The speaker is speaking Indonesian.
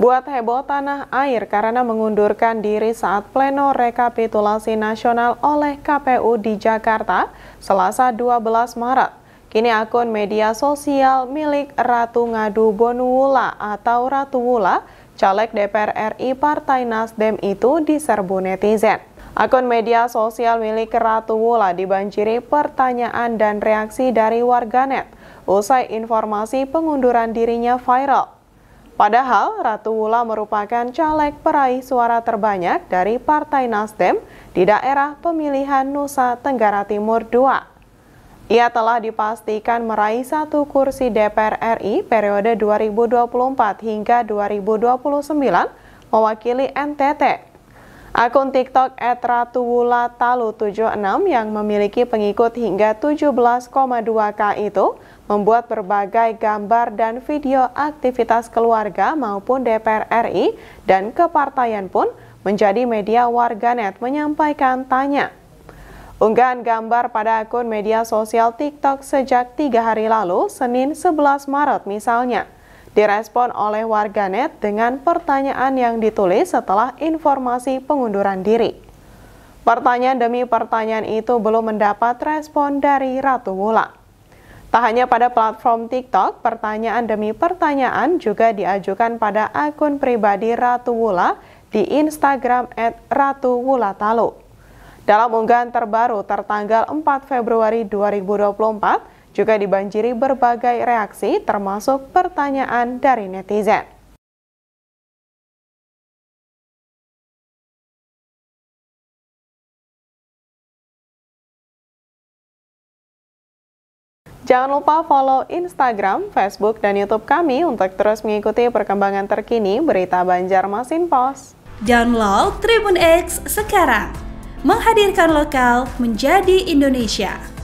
buat heboh tanah air karena mengundurkan diri saat pleno rekapitulasi nasional oleh KPU di Jakarta Selasa 12 Maret. Kini akun media sosial milik Ratu Ngadu Bonuula atau Ratu Wula, caleg DPR RI Partai Nasdem itu diserbu netizen. Akun media sosial milik Ratu Wula dibanjiri pertanyaan dan reaksi dari warganet usai informasi pengunduran dirinya viral. Padahal Ratu Wula merupakan caleg peraih suara terbanyak dari Partai Nasdem di daerah pemilihan Nusa Tenggara Timur II. Ia telah dipastikan meraih satu kursi DPR RI periode 2024 hingga 2029 mewakili NTT Akun TikTok @ratuwulatalu76 yang memiliki pengikut hingga 17,2k itu membuat berbagai gambar dan video aktivitas keluarga maupun DPR RI dan kepartaian pun menjadi media warganet menyampaikan tanya. Unggahan gambar pada akun media sosial TikTok sejak tiga hari lalu, Senin 11 Maret misalnya – direspon oleh warganet dengan pertanyaan yang ditulis setelah informasi pengunduran diri. Pertanyaan demi pertanyaan itu belum mendapat respon dari Ratu Wula. Tak hanya pada platform TikTok, pertanyaan demi pertanyaan juga diajukan pada akun pribadi Ratu Wula di Instagram at Ratu Talu. Dalam unggahan terbaru tertanggal 4 Februari 2024, juga dibanjiri berbagai reaksi termasuk pertanyaan dari netizen. Jangan lupa follow Instagram, Facebook, dan Youtube kami untuk terus mengikuti perkembangan terkini berita Banjarmasin Pos. Download Tribun X sekarang, menghadirkan lokal menjadi Indonesia.